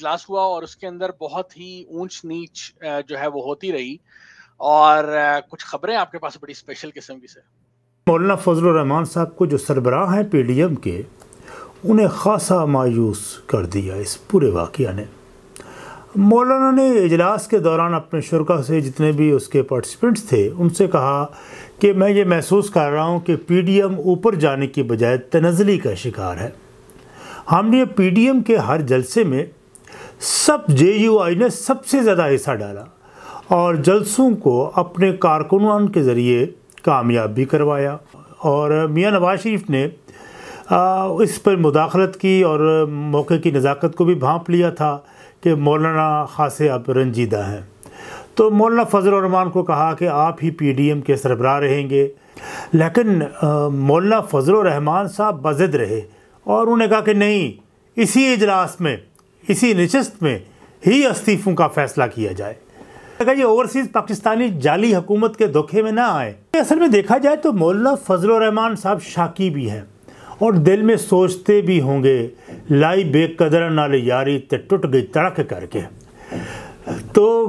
इजलास हुआ और उसके अंदर बहुत ही ऊंच नीच जो है वो होती रही और कुछ खबरें आपके पास बड़ी स्पेशल किस्म की से मौलाना फजल रहमान साहब को जो सरबराह हैं पीडीएम के उन्हें खासा मायूस कर दिया इस पूरे वाक़ ने मौलाना ने इजलास के दौरान अपने शुरा से जितने भी उसके पार्टिसिपेंट्स थे उनसे कहा कि मैं ये महसूस कर रहा हूँ कि पीडीएम ऊपर जाने की बजाय तनजली का शिकार है हमने पीडीएम के हर जलसे में सब जे ने सबसे ज़्यादा हिस्सा डाला और जलसों को अपने कारकुनान के ज़रिए कामयाब भी करवाया और मियाँ नवाज शरीफ ने इस पर मुदाखलत की और मौके की नज़ाकत को भी भांप लिया था कि मौलाना खासे अब रंजीदा हैं तो मौलाना फजल रहमान को कहा कि आप ही पीडीएम के सरबराह रहेंगे लेकिन मौलाना फजल रहमान साहब बजद रहे और उन्होंने कहा कि नहीं इसी इजलास में इसी नशस्त में ही इस्तीफ़ों का फैसला किया जाए अगर ये ओवरसीज़ पाकिस्तानी जाली हुकूमत के धोखे में ना आए असल में देखा जाए तो मौलाना रहमान साहब शाकी भी हैं और दिल में सोचते भी होंगे लाई बेकदर नाल यारी ते टुट गई तड़क करके तो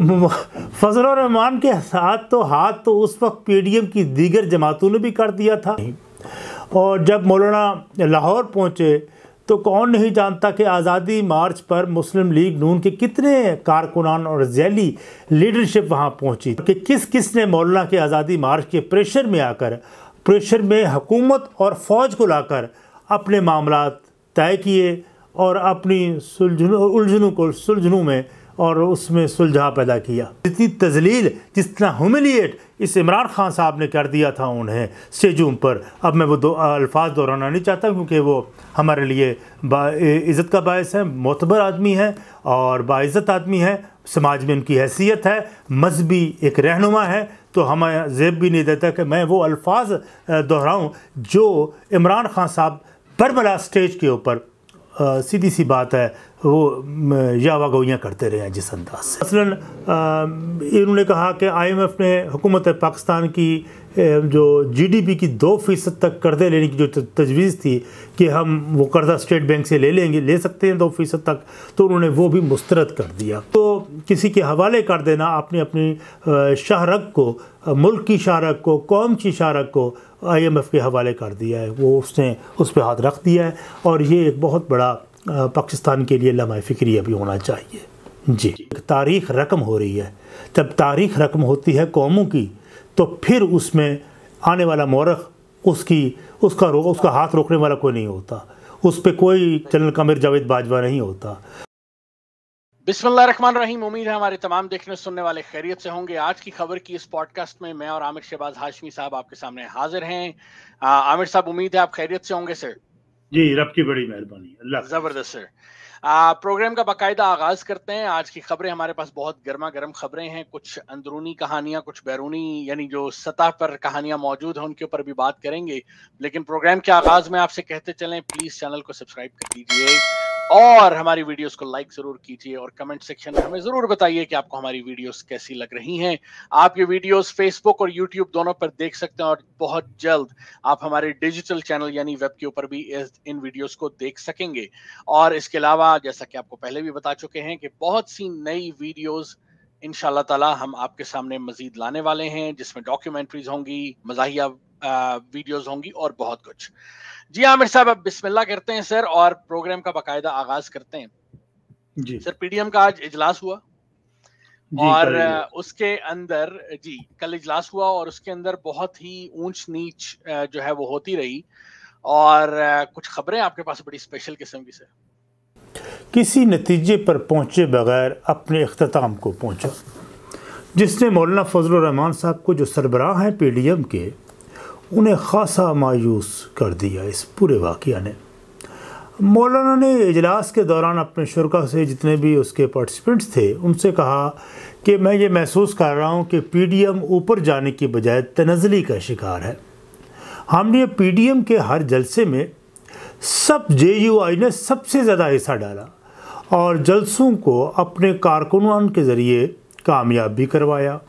फजल रहमान के साथ तो हाथ तो उस वक्त पीडीएम की दीगर जमातों ने भी कर दिया था और जब मौलाना लाहौर पहुँचे तो कौन नहीं जानता कि आज़ादी मार्च पर मुस्लिम लीग नून के कितने कारकुनान और जैली लीडरशिप वहाँ पहुँची कि किस किस ने मौलाना के आज़ादी मार्च के प्रेशर में आकर प्रेशर में हुकूमत और फ़ौज को लाकर अपने मामला तय किए और अपनी सुलझनों उलझनों को सुलझनों में और उसमें सुलझा पैदा किया जितनी तजलील जितना हुमिलिएट इस इमरान खान साहब ने कर दिया था उन्हें स्टेजों पर अब मैं वो दो अल्फाज दोहराना नहीं चाहता क्योंकि वो हमारे लिए इज़्ज़त का बायस है मोतबर आदमी है और बाज़्ज़त आदमी है समाज में उनकी हैसियत है मजहबी एक रहनुमा है तो हमें जेब भी नहीं देता कि मैं वो अल्फाज दोहराऊँ जो इमरान खान साहब बरमला स्टेज के ऊपर सीधी सी बात है वो यावागोइयाँ करते रहे हैं जिस अंदाज से मसलन इन्होंने कहा कि आईएमएफ ने हुकूमत पाकिस्तान की जो जीडीपी की दो फीसद तक कर्जे लेने की जो तजवीज़ थी कि हम वो कर्जा स्टेट बैंक से ले लेंगे ले सकते हैं दो फीसद तक तो उन्होंने वो भी मुस्तरद कर दिया तो किसी के हवाले कर देना अपनी अपनी शाहरख को मुल्क की शाहरख को कौम की शाहरक को आईएमएफ के हवाले कर दिया है वो उसने उस पर हाथ रख दिया है और ये एक बहुत बड़ा पाकिस्तान के लिए लम्हा फ़िक्री अभी होना चाहिए जी तारीख रकम हो रही है जब तारीख रकम होती है कौमों की तो फिर उसमें आने वाला मौरख उसकी उसका रो उसका हाथ रोकने वाला कोई नहीं होता उस पर कोई जनरल कमिर जावेद बाजवा नहीं होता रहीम उम्मीद है हमारे तमाम देखने सुनने वाले खैरियत से होंगे आज की खबर की इस पॉडकास्ट में मैं और आमिर शहबाज हाशमी साहब आपके सामने हाजिर हैं आमिर साहब उम्मीद है आप खैरियत से होंगे सर जी रब की बड़ी मेहरबानी अल्लाह जबरदस्त सर प्रोग्राम का बाकायदा आगाज करते हैं आज की खबरें हमारे पास बहुत गर्मा गर्म खबरें हैं कुछ अंदरूनी कहानियां कुछ बैरूनी यानी जो सतह पर कहानियां मौजूद हैं उनके ऊपर भी बात करेंगे लेकिन प्रोग्राम के आगाज में आपसे कहते चले प्लीज चैनल को सब्सक्राइब कर दीजिए और हमारी वीडियोस को लाइक जरूर कीजिए और कमेंट सेक्शन में हमें जरूर बताइए कि आपको हमारी वीडियोस कैसी लग रही हैं आप ये वीडियोस फेसबुक और यूट्यूब दोनों पर देख सकते हैं और बहुत जल्द आप हमारे डिजिटल चैनल यानी वेब के ऊपर भी इन वीडियोस को देख सकेंगे और इसके अलावा जैसा कि आपको पहले भी बता चुके हैं कि बहुत सी नई वीडियोस इन ताला हम आपके सामने मजीद लाने वाले हैं जिसमें डॉक्यूमेंट्रीज होंगी मजाहिया वीडियोस होंगी और बहुत कुछ जी आमिर साहब अब बिस्मिल्ला करते हैं सर और प्रोग्राम का बाकायदा आगाज करते हैं जी सर पीडीएम का आज इजलास हुआ और उसके अंदर जी कल इजलास हुआ और उसके अंदर बहुत ही ऊंच नीच जो है वो होती रही और कुछ खबरें आपके पास बड़ी स्पेशल किस्म की सर किसी नतीजे पर पहुँचे बगैर अपने अख्ताम को पहुँचा जिसने मौलाना रहमान साहब को जो सरबराह हैं पी डी एम के उन्हें खासा मायूस कर दिया इस पूरे वाक़ ने मौलाना ने इजलास के दौरान अपने शुरा से जितने भी उसके पार्टिसिपेंट्स थे उनसे कहा कि मैं ये महसूस कर रहा हूँ कि पी डी एम ऊपर जाने की बजाय तनजली का शिकार है हमने पी डी एम के हर जलसे में सब जे यू आई ने सबसे ज़्यादा हिस्सा डाला और जलसों को अपने कारकुनान के ज़रिए कामयाब भी करवाया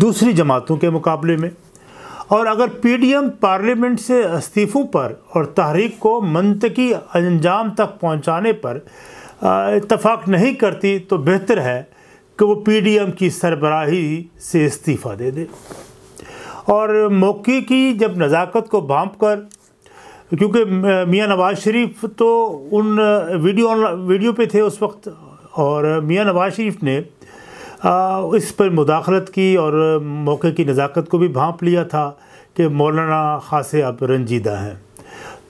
दूसरी जमातों के मुकाबले में और अगर पीडीएम पार्लियामेंट से इस्तीफ़ों पर और तहरीक को मनतकी अंजाम तक पहुंचाने पर इतफाक़ नहीं करती तो बेहतर है कि वो पीडीएम की सरबराही से इस्तीफ़ा दे दे और मौके की जब नज़ाकत को भांप कर क्योंकि मियाँ नवाज शरीफ तो उन वीडियो वीडियो पे थे उस वक्त और मियाँ नवाज शरीफ ने इस पर मुदाखलत की और मौके की नज़ाकत को भी भांप लिया था कि मौलाना ख़ास आप रंजीदा हैं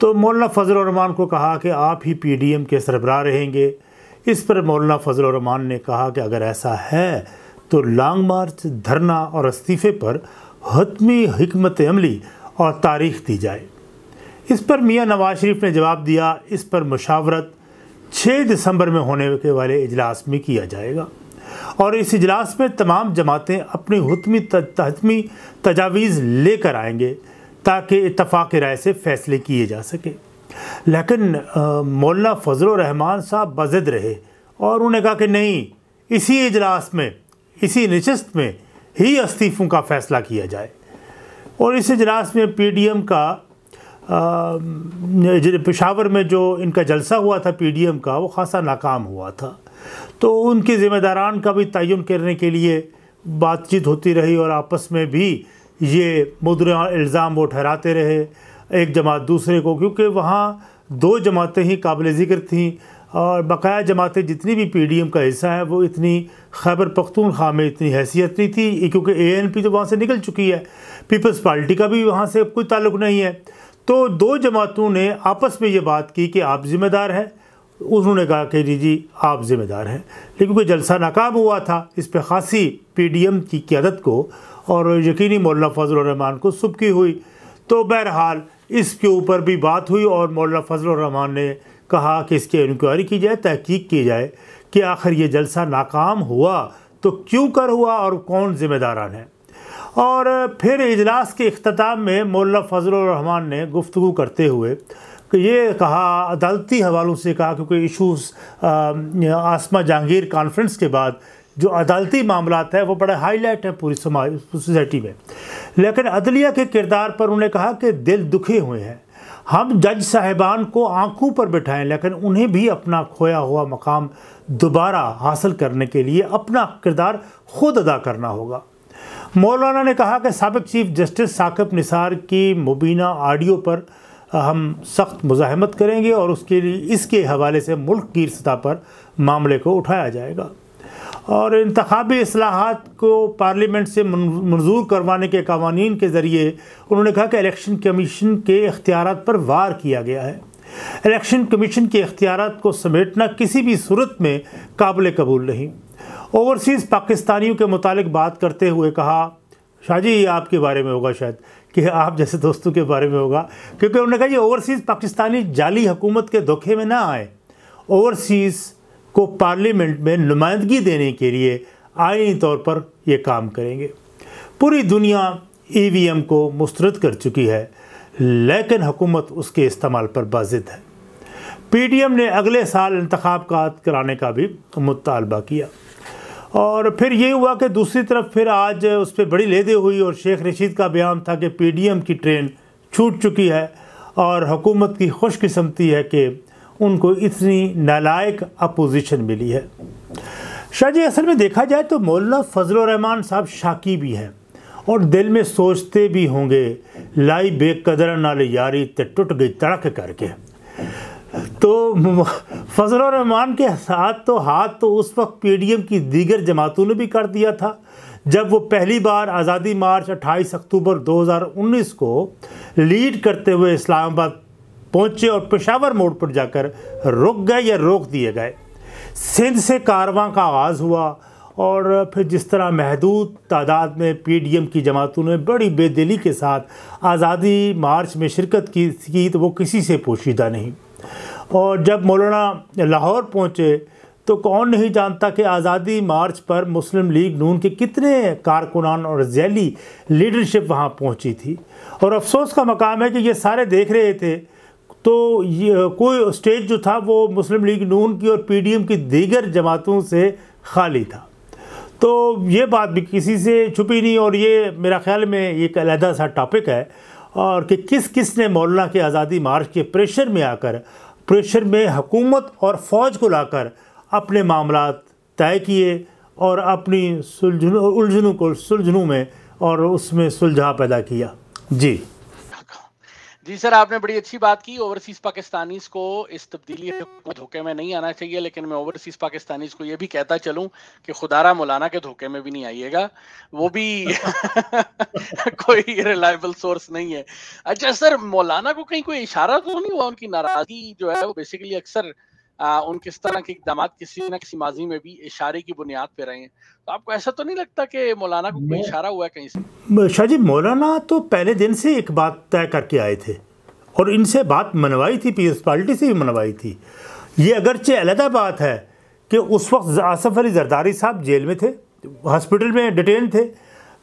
तो मौलाना फजल रमान को कहा कि आप ही पी डी एम के सरबराह रहेंगे इस पर मौलाना फजल रमान ने कहा कि अगर ऐसा है तो लॉन्ग मार्च धरना और इस्तीफ़े पर हतमी हमत अमली और तारीख दी जाए इस पर मियां नवाज शरीफ ने जवाब दिया इस पर मशावरत 6 दिसंबर में होने के वाले इजलास में किया जाएगा और इस इजलास में तमाम जमातें अपनी हतमी हतमी तजावीज़ लेकर आएंगे ताकि इतफाक़ राय से फ़ैसले किए जा सके लेकिन मौलाना फजल रहमान साहब बजद रहे और उन्होंने कहा कि नहीं इसी इजलास में इसी नशस्त में ही इस्तीफ़ों का फ़ैसला किया जाए और इस इजलास में पी डी एम का पेशावर में जो इनका जलसा हुआ था पीडीएम का वो खासा नाकाम हुआ था तो उनके ज़िम्मेदारान का भी तयन करने के लिए बातचीत होती रही और आपस में भी ये मुद्र इल्ज़ाम वो ठहराते रहे एक जमात दूसरे को क्योंकि वहाँ दो जमातें ही काबिल ज़िक्र थीं और बकाया जमातें जितनी भी पीडीएम का हिस्सा है वो इतनी खैबर पख्तूनख्वा में इतनी हैसियत नहीं थी क्योंकि एएनपी तो वहाँ से निकल चुकी है पीपल्स पार्टी का भी वहाँ से कोई ताल्लुक नहीं है तो दो जमातों ने आपस में ये बात की कि आप ज़िम्मेदार हैं उन्होंने कहा कि जी जी आप ज़िम्मेदार हैं लेकिन कोई जलसा नाकाम हुआ था इस पर खासी पी डी एम की क्यादत को और यकीनी मौलाना फजलरहमान को सुबकी हुई तो बहरहाल इसके ऊपर भी बात हुई और मौलाना फजलरहमान ने कहा कि इसकी इंक्वायरी की जाए तहकीक की जाए कि आखिर ये जलसा नाकाम हुआ तो क्यों कर हुआ और कौन ज़िम्मेदारान है और फिर इजलास के अख्ताम में मौला फजलरहमान ने गुफ्तु करते हुए कि ये कहा अदालती हवालों से कहा क्योंकि इशूज़ आसमा जहांगीर कॉन्फ्रेंस के बाद जो अदालती मामला है वो बड़ा हाईलाइट है पूरी समाज सोसाइटी में लेकिन अदलिया के किरदार पर उन्होंने कहा कि दिल दुखे हुए हैं हम जज साहिबान को आंखों पर बिठाएं लेकिन उन्हें भी अपना खोया हुआ मकाम दोबारा हासिल करने के लिए अपना किरदार खुद अदा करना होगा मौलाना ने कहा कि सबक चीफ जस्टिस साकिब निसार की मुबीना आडियो पर हम सख्त मुजामत करेंगे और उसके लिए इसके हवाले से मुल्क की सतह पर मामले को उठाया जाएगा और इंतबी असलाहत को पार्लियामेंट से मंजूर करवाने के कवानीन के ज़रिए उन्होंने कहा कि इलेक्शन कमीशन के अख्तियार पर वार किया गया है इलेक्शन कमीशन के अख्तियार को समेटना किसी भी सूरत में काबिल कबूल नहीं ओवरसीज़ पाकिस्तानियों के मुतालिक बात करते हुए कहा शाहजी ये आपके बारे में होगा शायद कि आप जैसे दोस्तों के बारे में होगा क्योंकि उन्होंने कहा ये ओवरसीज़ पाकिस्तानी जाली हुकूमत के धोखे में ना आए ओवरसीज़ को पार्लियामेंट में नुमाइंदगी देने के लिए आइनी तौर पर ये काम करेंगे पूरी दुनिया एम को मुस्तरद कर चुकी है लेकिन हुकूमत उसके इस्तेमाल पर बाजिद है पीडीएम ने अगले साल इंतखब कराने का भी मुतालबा किया और फिर ये हुआ कि दूसरी तरफ फिर आज उस पर बड़ी लेदे हुई और शेख रशीद का बयान था कि एम की ट्रेन छूट चुकी है और हुकूमत की खुशकस्मती है कि उनको इतनी नालायक अपोजिशन मिली है शाहजी असल में देखा जाए तो मौलाना फजलरहमान साहब शाकी भी हैं और दिल में सोचते भी होंगे लाई बेकदर नाल यारी तो टुट गई तड़क करके तो फजल रहमान के साथ तो हाथ तो उस वक्त पीडीएम की दीगर जमातों ने भी कर दिया था जब वो पहली बार आज़ादी मार्च 28 अक्टूबर 2019 को लीड करते हुए इस्लामाबाद पहुंचे और पेशावर मोड़ पर जाकर रुक गए या रोक दिए गए सिंध से कारवां का आगाज़ हुआ और फिर जिस तरह महदूद तादाद में पीडीएम की जमातों ने बड़ी बेदिली के साथ आज़ादी मार्च में शिरकत की, तो वो किसी से पोशीदा नहीं और जब मौलाना लाहौर पहुँचे तो कौन नहीं जानता कि आज़ादी मार्च पर मुस्लिम लीग नून के कितने कारकुनान और जैली लीडरशिप वहाँ पहुँची थी और अफसोस का मकाम है कि ये सारे देख रहे थे तो ये कोई स्टेज जो था वो मुस्लिम लीग नून की और पीडीएम की दीगर जमातों से खाली था तो ये बात भी किसी से छुपी नहीं और ये मेरा ख्याल में एक अलहदा सा टॉपिक है और कि किस किस ने मौलाना के आज़ादी मार्च के प्रेशर में आकर प्रेशर में हुकूमत और फ़ौज को लाकर अपने मामला तय किए और अपनी सुलझनों उलझनों को सुलझनों में और उसमें सुलझा पैदा किया जी जी सर आपने बड़ी अच्छी बात की ओवरसीज पाकिस्तानीज को इस तब्दीली धोखे में नहीं आना चाहिए लेकिन मैं ओवरसीज पाकिस्तानीज को ये भी कहता चलूं कि खुदारा मौलाना के धोखे में भी नहीं आइएगा वो भी कोई रिलायबल सोर्स नहीं है अच्छा सर मौलाना को कहीं कोई इशारा तो नहीं हुआ उनकी नाराजगी जो है वो बेसिकली अक्सर उन किस तरह के इकदाम किसी न किसी माजी में भी इशारे की बुनियाद पर रहे हैं तो आपको ऐसा तो नहीं लगता कि मौलाना को कोई इशारा हुआ है कहीं से शाहजी मौलाना तो पहले दिन से एक बात तय करके आए थे और इनसे बात मनवाई थी पार्टी से भी मनवाई थी ये अगरचे अलहदा बात है कि उस वक्त आसफ़ अली जरदारी साहब जेल में थे हॉस्पिटल में डिटेन थे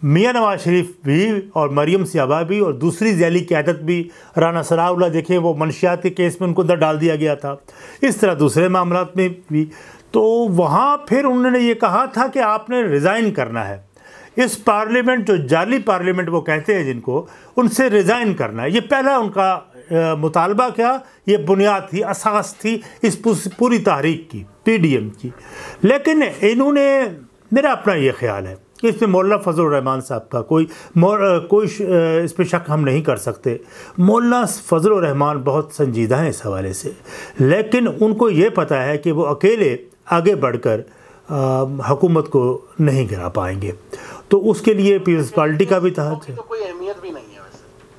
मियाँ नवाज शरीफ भी और मरियम सियाबा भी और दूसरी जैली क्यादत भी राना सराउल्ला देखे वो मनशियात के केस में उनको अंदर डाल दिया गया था इस तरह दूसरे मामला में भी तो वहाँ फिर उन्होंने ये कहा था कि आपने रिज़ाइन करना है इस पार्लियामेंट जो जाली पार्लियामेंट वो कहते हैं जिनको उनसे रिज़ाइन करना है ये पहला उनका मुतालबा क्या ये बुनियाद थी असास थी इस पूरी तहरीक की एम की लेकिन इन्होंने मेरा अपना ये ख्याल है इसमें मौला फजलरहमान साहब का कोई कोई इस पर शक हम नहीं कर सकते मौला रहमान बहुत संजीदा हैं इस हवाले से लेकिन उनको ये पता है कि वो अकेले आगे बढ़कर हकूमत को नहीं गिरा पाएंगे तो उसके लिए पार्टी का भी तहत तो कोई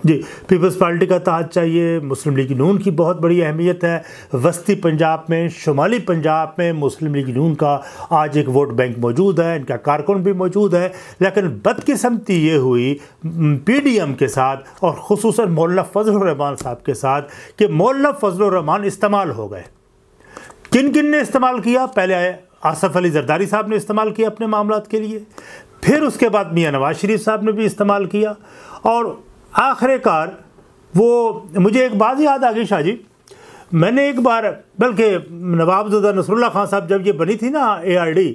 जी पीपल्स पार्टी का ताज चाहिए मुस्लिम लीग नून की बहुत बड़ी अहमियत है वस्ती पंजाब में शुमाली पंजाब में मुस्लिम लीग नून का आज एक वोट बैंक मौजूद है इनका कारकुन भी मौजूद है लेकिन बदकिस्मती ये हुई पीडीएम के साथ और खसूस मौलाना रहमान साहब के साथ कि मौलाना रहमान इस्तेमाल हो गए किन किन ने इस्तेमाल किया पहले आसफ अली जरदारी साहब ने इस्तेमाल किया अपने मामला के लिए फिर उसके बाद मियाँ नवाज शरीफ साहब ने भी इस्तेमाल किया और आखिरकार वो मुझे एक बात याद आ गई शाह जी मैंने एक बार बल्कि नवाबजदा नसरुल्ला खान साहब जब ये बनी थी ना एआरडी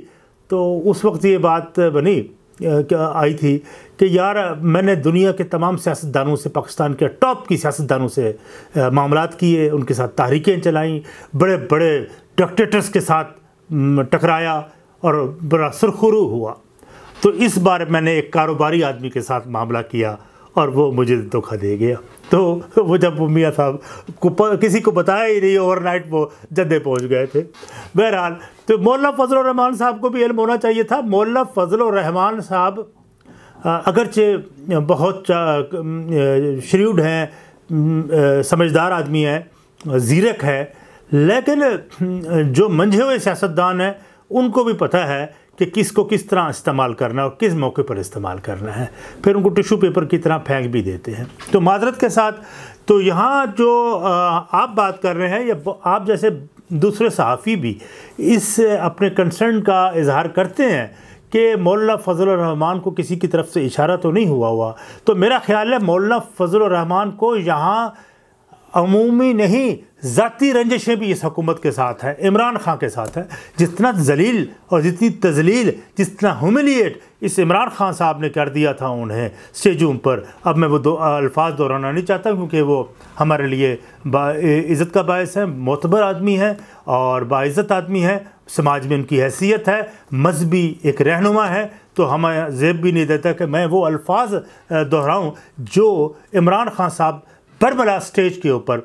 तो उस वक्त ये बात बनी आई थी कि यार मैंने दुनिया के तमाम सियासतदानों से पाकिस्तान के टॉप की सियासतदानों से मामला किए उनके साथ तहरीकें चलाईं बड़े बड़े डॉक्टेटर्स के साथ टकराया और बड़ा सुरखरू हुआ तो इस बार मैंने एक कारोबारी आदमी के साथ मामला किया और वो मुझे धोखा दे गया तो वो जब मियाँ साहब को किसी को बताया ही नहीं ओवरनाइट वो जद्दे पहुंच गए थे बहरहाल तो मौला फजल रहमान साहब को भी इल्म होना चाहिए था मौला फजल रहमान साहब अगरचे बहुत श्रीड हैं समझदार आदमी हैं ज़ीरक है लेकिन जो मंझे हुए सियासतदान हैं उनको भी पता है कि किस को किस तरह इस्तेमाल करना है और किस मौके पर इस्तेमाल करना है फिर उनको टिशू पेपर की तरह फेंक भी देते हैं तो माजरत के साथ तो यहाँ जो आप बात कर रहे हैं या आप जैसे दूसरे सहाफ़ी भी इस अपने कंसर्न का इजहार करते हैं कि मौलाना फजल रहमान को किसी की तरफ से इशारा तो नहीं हुआ हुआ तो मेरा ख्याल है मौलाना फजल रहमान को यहाँ अमूमी नहीं ज़ाती रंजिशें भी इस हकूमत के साथ हैं इमरान खां के साथ हैं जितना जलील और जितनी तजलील जितना हमिलिएट इस इमरान खान साहब ने कर दिया था उन्हें स्टेजों पर अब मैं वो दो अल्फाज दोहराना नहीं चाहता क्योंकि वो हमारे लिए इज़्ज़त का बायस है मोतबर आदमी है और बाज़्ज़त आदमी है समाज में उनकी हैसियत है मजहबी एक रहनुमा है तो हमें जेब भी नहीं देता कि मैं वो अल्फाज दोहराऊँ जो इमरान खान साहब बरमला स्टेज के ऊपर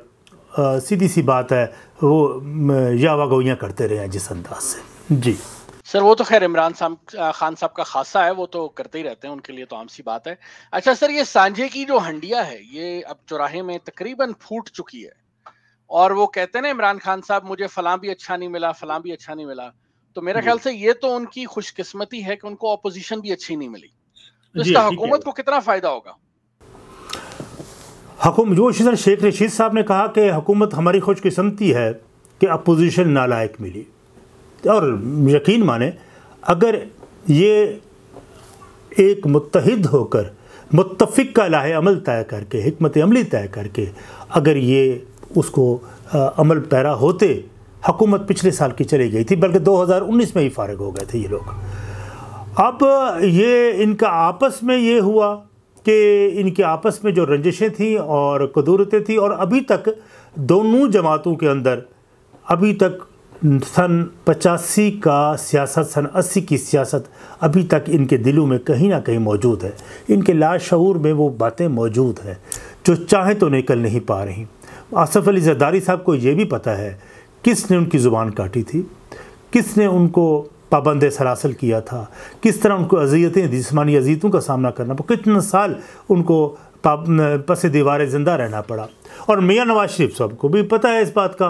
सीधी सी बात है वो यावा गोइयाँ करते रहे हैं जिस अंदाज से जी सर वो तो खैर इमरान साहब खान साहब का खासा है वो तो करते ही रहते हैं उनके लिए तो आम सी बात है अच्छा सर ये सांझे की जो हंडिया है ये अब चौराहे में तकरीबन फूट चुकी है और वो कहते हैं ना इमरान खान साहब मुझे फलां भी अच्छा नहीं मिला फलां भी अच्छा नहीं मिला तो मेरा ख्याल से ये तो उनकी खुशकिस्मती है कि उनको अपोजिशन भी अच्छी नहीं मिली तो इसका हुकूमत को कितना फायदा होगा हकुम जो शिजर शेख रशीद साहब ने कहा कि हुकूमत हमारी खुशकस्मती है कि अपोजिशन नालायक मिली और यकीन माने अगर ये एक मुतहद होकर मुतफिक का लाहे अमल तय करके हमत अमली तय करके अगर ये उसको आ, अमल पैरा होते हकूमत पिछले साल की चली गई थी बल्कि 2019 में ही फारग हो गए थे ये लोग अब ये इनका आपस में ये हुआ कि इनके आपस में जो रंजिशें थीं और कदूरतें थीं और अभी तक दोनों जमातों के अंदर अभी तक सन पचासी का सियासत सन अस्सी की सियासत अभी तक इनके दिलों में कहीं ना कहीं मौजूद है इनके लाशूर में वो बातें मौजूद हैं जो चाहें तो निकल नहीं पा रही आसफ़ अली जरदारी साहब को ये भी पता है किसने उनकी ज़ुबान काटी थी किसने उनको पाबंद सरासल किया था किस तरह उनको अजियतें जिसमानी अजियतों का सामना करना पड़ा कितना साल उनको पस दीवार ज़िंदा रहना पड़ा और मियाँ नवाज शरीफ साहब को भी पता है इस बात का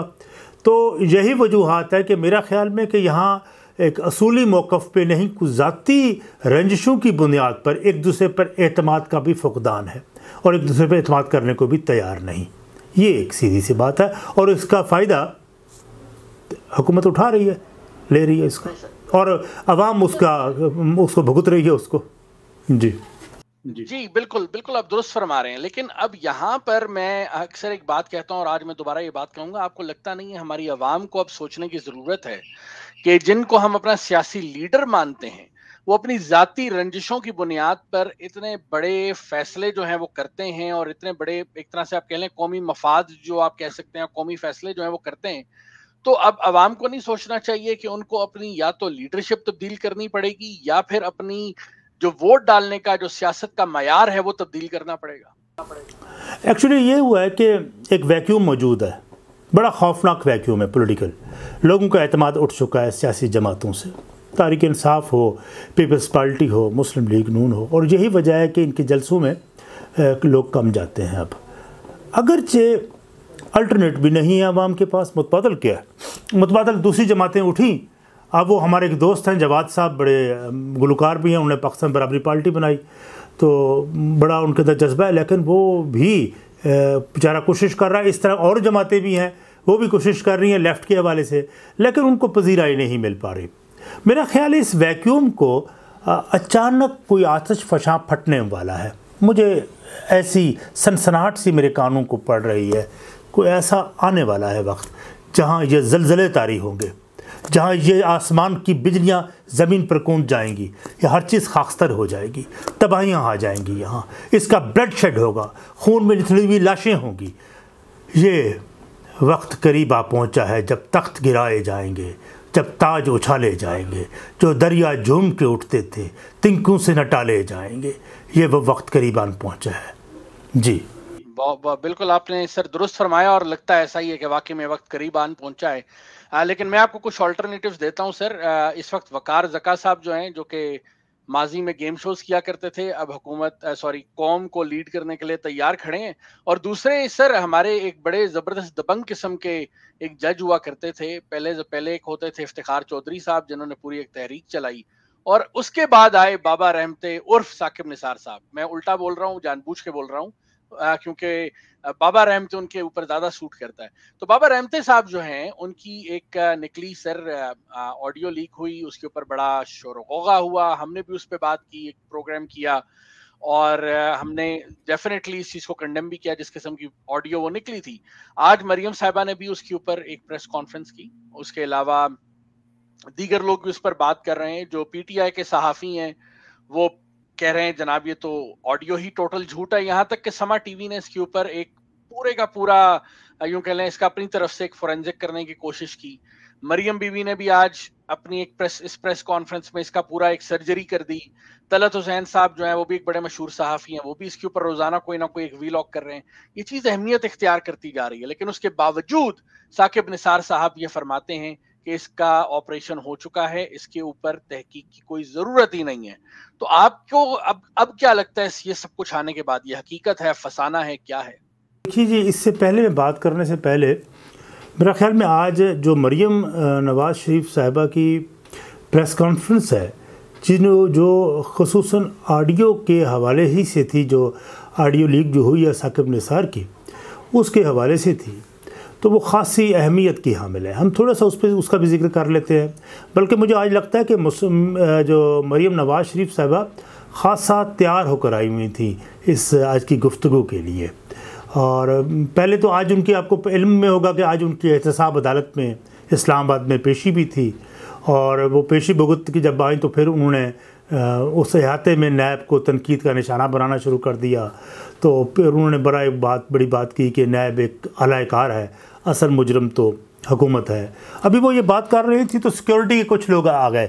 तो यही वजूहत है कि मेरा ख्याल में कि यहाँ एक असूली मौक़ पे नहीं कुछ ज़ाती रंजिशों की बुनियाद पर एक दूसरे पर अतमाद का भी फुकदान है और एक दूसरे पर अतमाद करने को भी तैयार नहीं ये एक सीधी सी बात है और इसका फ़ायदा हुकूमत उठा रही है ले रही है इसका और आवाम उसका उसको भुगत रही है उसको जी जी, बिल्कुल बिल्कुल आप दुरुस्त फरमा रहे हैं लेकिन अब यहाँ पर मैं अक्सर एक बात कहता हूँ और आज मैं दोबारा ये बात कहूंगा आपको लगता नहीं है हमारी आवाम को अब सोचने की ज़रूरत है कि जिनको हम अपना सियासी लीडर मानते हैं वो अपनी जाति रंजिशों की बुनियाद पर इतने बड़े फैसले जो हैं वो करते हैं और इतने बड़े एक तरह से आप कह लें कौमी मफाद जो आप कह सकते हैं कौमी फैसले जो हैं वो करते हैं तो अब आवाम को नहीं सोचना चाहिए कि उनको अपनी या तो लीडरशिप तब्दील करनी पड़ेगी या फिर अपनी जो वोट डालने का जो सियासत का मैार है वो तब्दील करना पड़ेगा एक्चुअली ये हुआ है कि एक वैक्यूम मौजूद है बड़ा खौफनाक वैक्यूम है पोलिटिकल लोगों का अहतमाद उठ चुका है सियासी जमातों से तारिक इंसाफ हो पीपल्स पार्टी हो मुस्लिम लीग नून हो और यही वजह है कि इनके जलसों में लोग कम जाते हैं अब अगरचे अल्टरनेट भी नहीं है आवाम के पास मुतबादल क्या है मुतबादल दूसरी जमातें उठी अब वो हमारे एक दोस्त हैं जवाद साहब बड़े गुलकार भी हैं उन्होंने पाकिस्तान बराबरी पार्टी बनाई तो बड़ा उनके अंदर जज्बा है लेकिन वो भी बेचारा कोशिश कर रहा है इस तरह और जमातें भी हैं वो भी कोशिश कर रही हैं लेफ़्ट के हवाले से लेकिन उनको पजीराई नहीं मिल पा रही मेरा ख्याल है इस वैक्यूम को अचानक कोई आतश फशा फटने वाला है मुझे ऐसी सनसनाहट सी मेरे कानों को पड़ रही है कोई ऐसा आने वाला है वक्त जहाँ ये जलजले तारी होंगे जहाँ ये आसमान की बिजलियाँ ज़मीन पर कूद जाएंगी ये हर चीज़ खाखस्तर हो जाएगी तबाहियाँ आ जाएंगी यहाँ इसका ब्लड शेड होगा खून में निथड़ी हुई लाशें होंगी ये वक्त करीब आ पहुँचा है जब तख्त गिराए जाएंगे जब ताज उछाले जाएंगे जो दरिया झूम के उठते थे तिंकों से नटाले जाएंगे ये वो वक्त आन पहुँचा है जी बिल्कुल आपने सर दुरुस्त फरमाया और लगता है ऐसा ही है कि वाकई में वक्त करीब आन पहुंचा है आ, लेकिन मैं आपको कुछ ऑल्टरनेटिव देता हूं सर आ, इस वक्त वकार जका साहब जो हैं जो कि माजी में गेम शोज किया करते थे अब हुकूमत सॉरी कौम को लीड करने के लिए तैयार खड़े हैं और दूसरे सर हमारे एक बड़े ज़बरदस्त दबंग किस्म के एक जज हुआ करते थे पहले पहले एक होते थे इफ्तार चौधरी साहब जिन्होंने पूरी एक तहरीक चलाई और उसके बाद आए बाबा रहमते उर्फ साकिब निसार साहब मैं उल्टा बोल रहा हूँ जानबूझ के बोल रहा हूँ क्योंकि बाबा रहमते उनके ऊपर ज़्यादा सूट करता है तो बाबा रहमते साहब जो हैं उनकी एक निकली सर ऑडियो लीक हुई उसके ऊपर बड़ा शोर गौगा हुआ हमने भी उस पर बात की एक प्रोग्राम किया और हमने डेफिनेटली इस चीज़ को कंडेम भी किया जिस किस्म की ऑडियो वो निकली थी आज मरियम साहबा ने भी उसके ऊपर एक प्रेस कॉन्फ्रेंस की उसके अलावा दीगर लोग भी उस पर बात कर रहे हैं जो पीटीआई के सहाफ़ी हैं वो कह रहे हैं जनाब ये तो ऑडियो ही टोटल झूठ है यहाँ तक कि समा टीवी ने इसके ऊपर एक पूरे का पूरा यूं कह लें इसका अपनी तरफ से एक फोरेंसिक करने की कोशिश की मरियम बीवी ने भी आज अपनी एक प्रेस इस प्रेस कॉन्फ्रेंस में इसका पूरा एक सर्जरी कर दी तलत हुसैन साहब जो है वो भी एक बड़े मशहूर सहाफ़ी हैं वो भी इसके ऊपर रोज़ाना कोई ना कोई एक वीलॉग कर रहे हैं ये चीज़ अहमियत इख्तियार करती जा रही है लेकिन उसके बावजूद साकिब निसार साहब ये फरमाते हैं कि इसका ऑपरेशन हो चुका है इसके ऊपर तहकीक की कोई जरूरत ही नहीं है तो आपको अब अब क्या लगता है ये सब कुछ आने के बाद ये हकीकत है फसाना है क्या है देखिए जी इससे पहले मैं बात करने से पहले मेरा ख्याल में आज जो मरियम नवाज शरीफ साहिबा की प्रेस कॉन्फ्रेंस है जिन जो खसूस ऑडियो के हवाले ही से थी जो ऑडियो लीक जो हुई है साकिब निसार की उसके हवाले से थी तो वो ख़ासी अहमियत की हामिल है हम थोड़ा सा उस पर उसका भी जिक्र कर लेते हैं बल्कि मुझे आज लगता है कि जो मरीम नवाज़ शरीफ साहबा खासा तैयार होकर आई हुई थी इस आज की गुफ्तु के लिए और पहले तो आज उनकी आपको इल्म में होगा कि आज उनकी एहतसाब अदालत में इस्लामाबाद में पेशी भी थी और वो पेशी भुगत की जब आई तो फिर उन्होंने उस अहाते में नैब को तनकीद का निशाना बनाना शुरू कर दिया तो फिर उन्होंने बड़ा एक बात बड़ी बात की कि नैब एक अलाकार है असल मुजरम तो हुकूमत है अभी वो ये बात कर रही थी तो सिक्योरिटी के कुछ लोग आ गए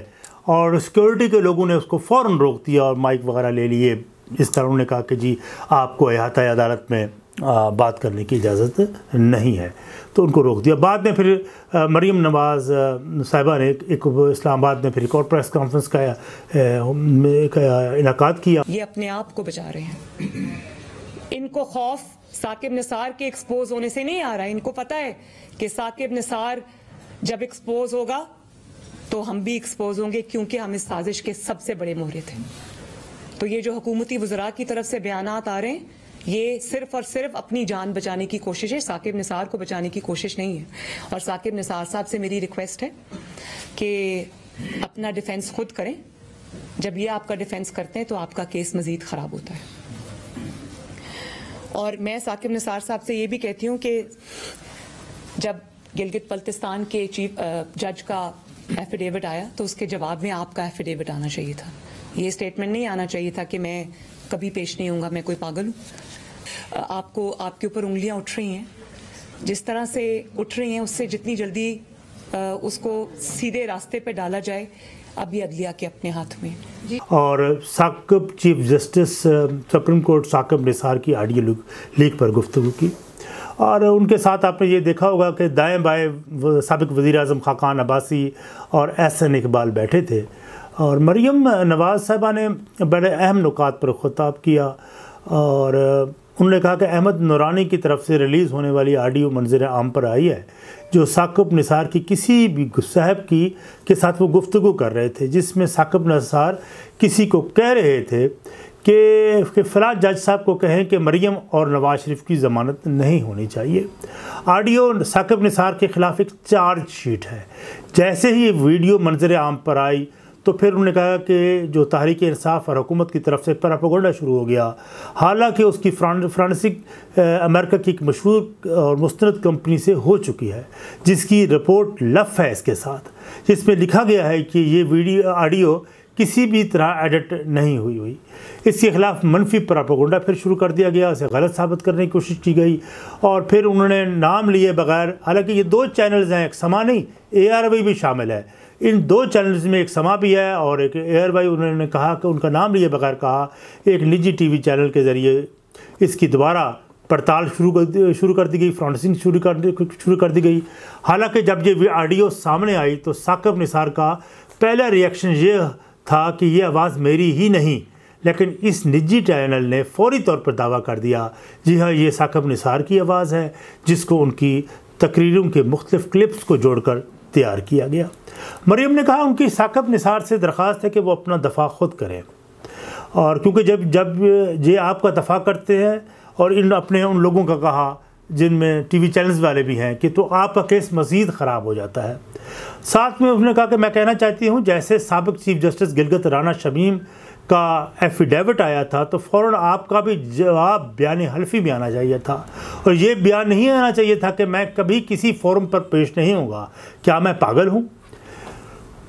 और सिक्योरिटी के लोगों ने उसको फ़ौर रोक दिया और माइक वगैरह ले लिए इस तरह उन्होंने कहा कि जी आपको अहाता अदालत में बात करने की इजाज़त नहीं है तो उनको रोक दिया बाद में फिर मरीम नवाज़ साहिबा ने एक, इस्लामाबाद में फिर एक और प्रेस कॉन्फ्रेंस का, का इनका किया ये अपने आप को बचा रहे हैं इनको खौफ साकिब निसार के एक्सपोज होने से नहीं आ रहा है इनको पता है कि साकिब निसार जब एक्सपोज होगा तो हम भी एक्सपोज होंगे क्योंकि हम इस साजिश के सबसे बड़े मोहरे थे तो ये जो हुकूमती वजरा की तरफ से बयान आ रहे हैं ये सिर्फ और सिर्फ अपनी जान बचाने की कोशिश है साकिब निसार को बचाने की कोशिश नहीं है और साकिब निसार साहब से मेरी रिक्वेस्ट है कि अपना डिफेंस खुद करें जब ये आपका डिफेंस करते हैं तो आपका केस मजीद खराब होता है और मैं साकिब निसार साहब से ये भी कहती हूँ कि जब गिलगित बल्तिस्तान के चीफ जज का एफिडेविट आया तो उसके जवाब में आपका एफिडेविट आना चाहिए था ये स्टेटमेंट नहीं आना चाहिए था कि मैं कभी पेश नहीं हूँ मैं कोई पागल हूँ आपको आपके ऊपर उंगलियाँ उठ रही हैं जिस तरह से उठ रही हैं उससे जितनी जल्दी उसको सीधे रास्ते पर डाला जाए अभी अदलिया के अपने हाथ में और साकब चीफ जस्टिस सुप्रीम कोर्ट साकब निसार की आडियो लीक पर गुफ्तु की और उनके साथ आपने ये देखा होगा कि दाएं बाएं सबक वज़ी अजम खाकान अब्बासी और एस एन इकबाल बैठे थे और मरीम नवाज़ साहबा ने बड़े अहम नुकात पर ख़ताब किया और उन्होंने कहा कि अहमद नौरानी की तरफ से रिलीज़ होने वाली आडियो मंजर आम पर आई है जो साकब निसार की किसी भी साहब की के साथ वो गुफ्तु कर रहे थे जिसमें साकब निसार किसी को कह रहे थे कि, फ़िलहाल जज साहब को कहें कि मरियम और नवाज शरीफ की ज़मानत नहीं होनी चाहिए आडियो साकब निसार के ख़िलाफ़ एक चार्ज शीट है जैसे ही वीडियो मंजर आम पर आई तो फिर उन्होंने कहा कि जो तहरीक इंसाफ और हुकूमत की तरफ से प्रापोगंडा शुरू हो गया हालांकि उसकी फ्रांसिक अमेरिका की एक मशहूर और मुस्ंद कंपनी से हो चुकी है जिसकी रिपोर्ट लफ है इसके साथ जिसमें लिखा गया है कि ये वीडियो ऑडियो किसी भी तरह एडिट नहीं हुई हुई इसके खिलाफ मनफी प्रापोगंडा फिर शुरू कर दिया गया उसे गलत साबित करने की कोशिश की गई और फिर उन्होंने नाम लिए बगैर हालांकि ये दो चैनल्स हैं एक समा नहीं ए भी शामिल है इन दो चैनल्स में एक समा भी है और एक आर वाई उन्होंने कहा कि उनका नाम लिए बगैर कहा एक निजी वी चैनल के ज़रिए इसकी दोबारा पड़ताल शुरू कर शुरू कर दी गई फ्रॉन्सिंग शुरू कर शुरू कर दी गई हालांकि जब ये ऑडियो सामने आई तो साकब निसार का पहला रिएक्शन ये था कि ये आवाज़ मेरी ही नहीं लेकिन इस निजी चैनल ने फौरी तौर पर दावा कर दिया जी हाँ ये साकब निसार की आवाज़ है जिसको उनकी तकरीरों के मुख्तफ क्लिप्स को जोड़कर तैयार किया गया मरीम ने कहा उनकी साकब निसार से दरख्वास्त है कि वो अपना दफ़ा खुद करें और क्योंकि जब जब ये आपका दफ़ा करते हैं और इन अपने उन लोगों का कहा जिनमें टी वी चैनल्स वाले भी हैं कि तो आपका केस मज़ीद ख़राब हो जाता है साथ में उसने कहा कि मैं कहना चाहती हूँ जैसे सबक चीफ जस्टिस गिलगत राना शमीम का एफिडेविट आया था तो फ़ौर आपका भी जवाब बयान हल्फी भी आना चाहिए था और ये बयान नहीं आना चाहिए था कि मैं कभी किसी फोरम पर पेश नहीं होगा क्या मैं पागल हूँ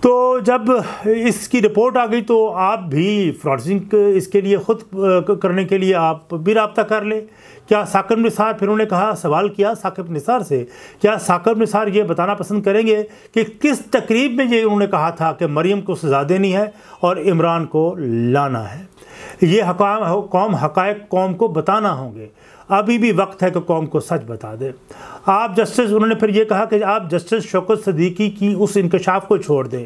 तो जब इसकी रिपोर्ट आ गई तो आप भी फ्रॉडसिंग इसके लिए ख़ुद करने के लिए आप भी रबता कर लें क्या साकब निसार फिर उन्होंने कहा सवाल किया साकब निसार से क्या साकब निसार ये बताना पसंद करेंगे कि किस तकरीब में ये उन्होंने कहा था कि मरियम को सज़ा देनी है और इमरान को लाना है ये हकाम कौम हकायक कौम को बताना होंगे अभी भी वक्त है कि कौम को सच बता दें आप जस्टिस उन्होंने फिर ये कहा कि आप जस्टिस शौकत सदीकी की उस इंकशाफ को छोड़ दें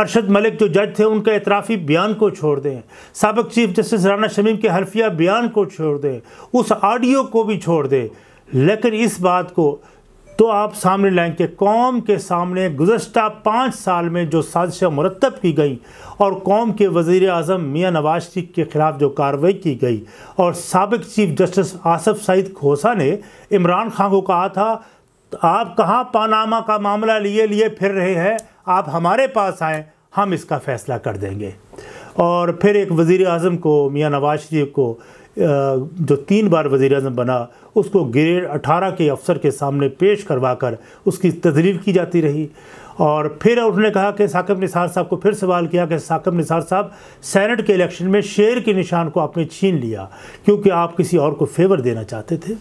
अरशद मलिक जो जज थे उनके इतराफी बयान को छोड़ दें सबक चीफ जस्टिस राना शमीम के हल्फिया बयान को छोड़ दें उस ऑडियो को भी छोड़ दें लेकिन इस बात को तो आप सामने कि कौम के सामने गुजशत पाँच साल में जो साजिशें मरतब की गई और कौम के वज़ी अजम मियाँ नवाज शरीफ के ख़िलाफ़ जो कार्रवाई की गई और सबक चीफ जस्टिस आसफ़ सईद खोसा ने इमरान खान को कहा था आप कहाँ पानामा का मामला लिए लिए फिर रहे हैं आप हमारे पास आएँ हम इसका फ़ैसला कर देंगे और फिर एक वज़ी अजम को मियाँ नवाज शरीफ को जो तीन बार वज़ी अजम बना उसको ग्रेड अठारह के अफसर के सामने पेश करवा कर उसकी तजरीब की जाती रही और फिर उन्होंने कहा कि साकब निसार साहब को फिर सवाल किया कि साकब निसार साहब सैनट के इलेक्शन में शेर के निशान को आपने छीन लिया क्योंकि आप किसी और को फेवर देना चाहते थे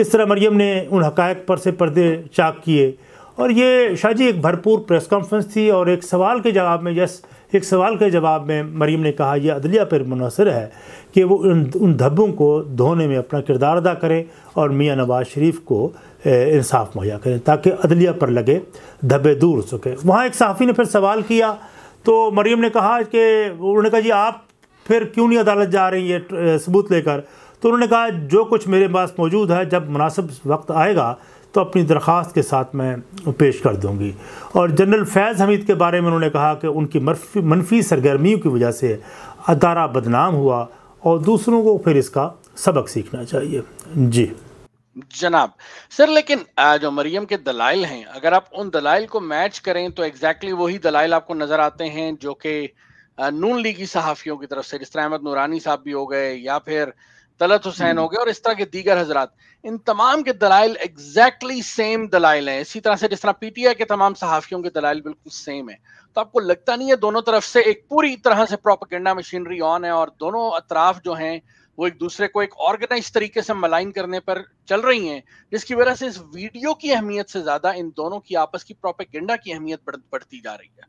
इस तरह मरियम ने उन हकायक पर से पर्दे चाक किए और ये शाह जी एक भरपूर प्रेस कॉन्फ्रेंस थी और एक सवाल के जवाब में यस एक सवाल के जवाब में मरीम ने कहा यह अदलिया पर मुनसर है कि वो उन उन धब्बों को धोने में अपना किरदार अदा करें और मियाँ नवाज शरीफ को इंसाफ मुहैया करें ताकि अदलिया पर लगे धब्बे दूर हो सके वहाँ एक सहाफ़ी ने फिर सवाल किया तो मरीम ने कहा कि उन्होंने कहा जी आप फिर क्यों नहीं अदालत जा रही है सबूत लेकर तो उन्होंने कहा जो कुछ मेरे पास मौजूद है जब मुनासिब वक्त आएगा तो अपनी दरख्वास्त के साथ मैं पेश कर दूँगी और जनरल फैज़ हमीद के बारे में उन्होंने कहा कि उनकी मनफी सरगर्मियों की वजह से अदारा बदनाम हुआ और दूसरों को फिर इसका सबक सीखना चाहिए जी जनाब सर लेकिन जो मरियम के दलाइल हैं अगर आप उन दलाइल को मैच करें तो एग्जैक्टली exactly वही दलाइल आपको नजर आते हैं जो कि नून लीगी सहाफ़ियों की तरफ से जिस तरह अहमद नूरानी साहब भी हो गए या फिर तलत हुसैन हम्म। हो गए और इस तरह के दीगर हजरात इन तमाम के दलाइल एग्जैक्टली सेम दलाइल हैं इसी तरह से जिस तरह पीटीआई के तमाम सहाफ़ियों के दलाइल बिल्कुल सेम है तो आपको लगता नहीं है दोनों तरफ से एक पूरी तरह से प्रोपागेंडा मशीनरी ऑन है और दोनों अतराफ जो हैं वो एक दूसरे को एक ऑर्गेनाइज तरीके से मलाइन करने पर चल रही हैं जिसकी वजह से इस वीडियो की अहमियत से ज़्यादा इन दोनों की आपस की प्रोपेगेंडा की अहमियत बढ़ती जा रही है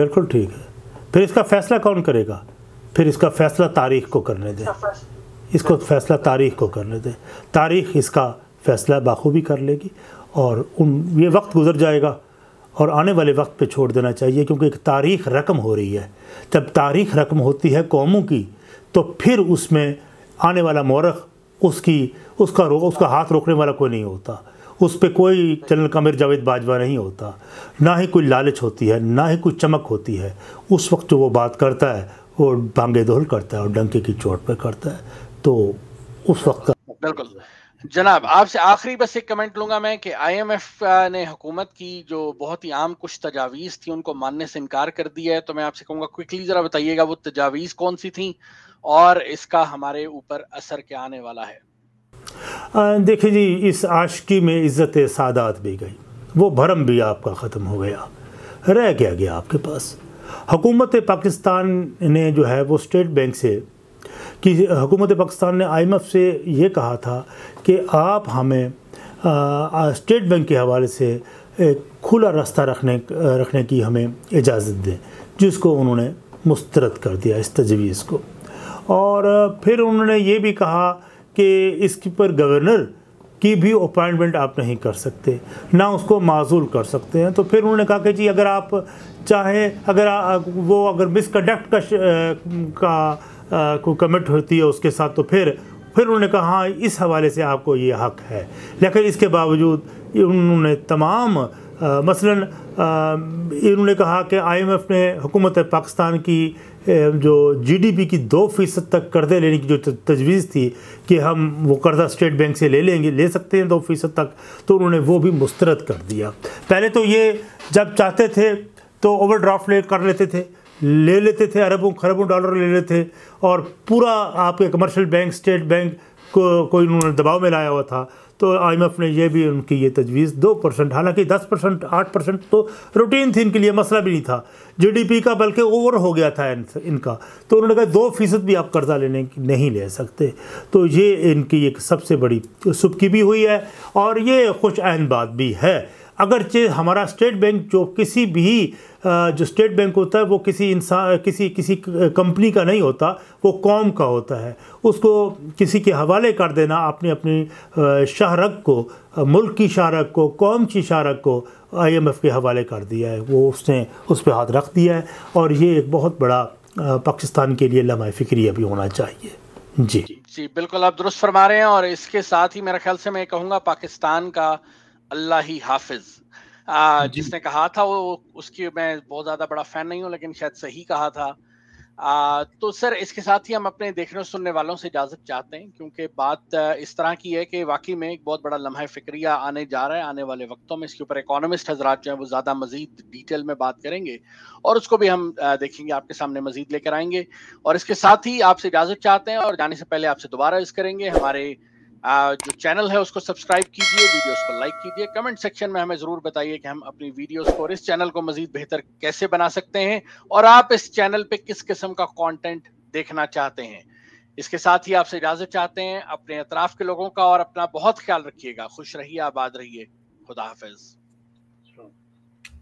बिल्कुल ठीक है फिर इसका फैसला कौन करेगा फिर इसका फैसला तारीख को करने दें इसको फैसला तारीख को करने दें तारीख इसका फैसला बाखूबी कर लेगी और उन ये वक्त गुजर जाएगा और आने वाले वक्त पे छोड़ देना चाहिए क्योंकि एक तारीख रकम हो रही है जब तारीख रकम होती है कौमों की तो फिर उसमें आने वाला मौरख उसकी उसका रो उसका हाथ रोकने वाला कोई नहीं होता उस पर कोई चलन कमिर जावेद बाजवा नहीं होता ना ही कोई लालच होती है ना ही कोई चमक होती है उस वक्त जो वो बात करता है वो भांगे दोहल करता है और डंके की चोट पर करता है तो उस वक्त का बिल्कुल जनाब आपसे आखिरी बस एक कमेंट लूंगा मैं कि आईएमएफ ने हुकूमत की जो बहुत ही आम कुछ तजावीज़ थी उनको मानने से इनकार कर दिया है तो मैं आपसे कहूंगा क्विकली ज़रा बताइएगा वो तजावीज़ कौन सी थी और इसका हमारे ऊपर असर क्या आने वाला है देखिए जी इस आशकी में इज़्ज़त सादात भी गई वो भरम भी आपका ख़त्म हो गया रह क्या गया आपके पास हुकूमत पाकिस्तान ने जो है वो स्टेट बैंक से कि हुकूमत पाकिस्तान ने एफ से ये कहा था कि आप हमें स्टेट बैंक के हवाले से एक खुला रास्ता रखने रखने की हमें इजाज़त दें जिसको उन्होंने मुस्तरद कर दिया इस तजवीज़ को और फिर उन्होंने ये भी कहा कि इसके पर गवर्नर की भी अपॉइंटमेंट आप नहीं कर सकते ना उसको माजूल कर सकते हैं तो फिर उन्होंने कहा कि जी अगर आप चाहे अगर आ, वो अगर मिसकंडक्ट का, का को कमिट होती है उसके साथ तो फिर फिर उन्होंने कहा हाँ इस हवाले से आपको ये हक है लेकिन इसके बावजूद उन्होंने तमाम आ, मसलन इन्होंने कहा कि आईएमएफ ने हुकूमत पाकिस्तान की जो जीडीपी की दो फ़ीसद तक कर्जे लेने की जो तजवीज़ थी कि हम वो कर्जा स्टेट बैंक से ले लेंगे ले सकते हैं दो फ़ीसद तक तो उन्होंने वो भी मुस्तरद कर दिया पहले तो ये जब चाहते थे तो ओवर ड्राफ्ट ले कर लेते थे ले लेते थे अरबों खरबों डॉलर ले लेते थे और पूरा आपके कमर्शियल बैंक स्टेट बैंक को कोई उन्होंने दबाव में लाया हुआ था तो आईएमएफ ने ये भी उनकी ये तजवीज़ दो परसेंट हालांकि दस परसेंट आठ परसेंट तो रूटीन थी इनके लिए मसला भी नहीं था जीडीपी का बल्कि ओवर हो गया था इनका तो उन्होंने कहा दो फीसद भी आप कर्जा लेने की नहीं ले सकते तो ये इनकी एक सबसे बड़ी सुबकी भी हुई है और ये खुश आहन बात भी है अगरचे हमारा स्टेट बैंक जो किसी भी जो स्टेट बैंक होता है वो किसी इंसान किसी किसी कंपनी का नहीं होता वो कौम का होता है उसको किसी के हवाले कर देना अपने अपने शाहरग को मुल्क की शाहरग को कौम की शाहरग को आईएमएफ के हवाले कर दिया है वो उसने उस पर हाथ रख दिया है और ये एक बहुत बड़ा पाकिस्तान के लिए लम्हा फिक्री अभी होना चाहिए जी जी बिल्कुल आप दुरुस्त फरमा रहे हैं और इसके साथ ही मेरा ख्याल से मैं कहूँगा पाकिस्तान का अल्लाह ही हाफिज जिसने कहा था वो उसकी मैं बहुत ज़्यादा बड़ा फ़ैन नहीं हूँ लेकिन शायद सही कहा था आ, तो सर इसके साथ ही हम अपने देखने और सुनने वालों से इजाज़त चाहते हैं क्योंकि बात इस तरह की है कि वाकई में एक बहुत बड़ा लम्हा फिक्रिया आने जा रहा है आने वाले वक्तों में इसके ऊपर इकोनॉमिस्ट हजरात जो है वो ज़्यादा मजीद डिटेल में बात करेंगे और उसको भी हम देखेंगे आपके सामने मजीद लेकर आएंगे और इसके साथ ही आपसे इजाज़त चाहते हैं और जाने से पहले आपसे दोबारा इस करेंगे हमारे जो चैनल है उसको सब्सक्राइब कीजिए वीडियोस को लाइक कीजिए कमेंट सेक्शन में हमें ज़रूर बताइए कि हम अपनी वीडियोस को और इस चैनल को मज़ीद बेहतर कैसे बना सकते हैं और आप इस चैनल पे किस किस्म का कंटेंट देखना चाहते हैं इसके साथ ही आपसे इजाज़त चाहते हैं अपने अतराफ़ के लोगों का और अपना बहुत ख्याल रखिएगा खुश रहिए आबाद रहिए खुदा हाफिज़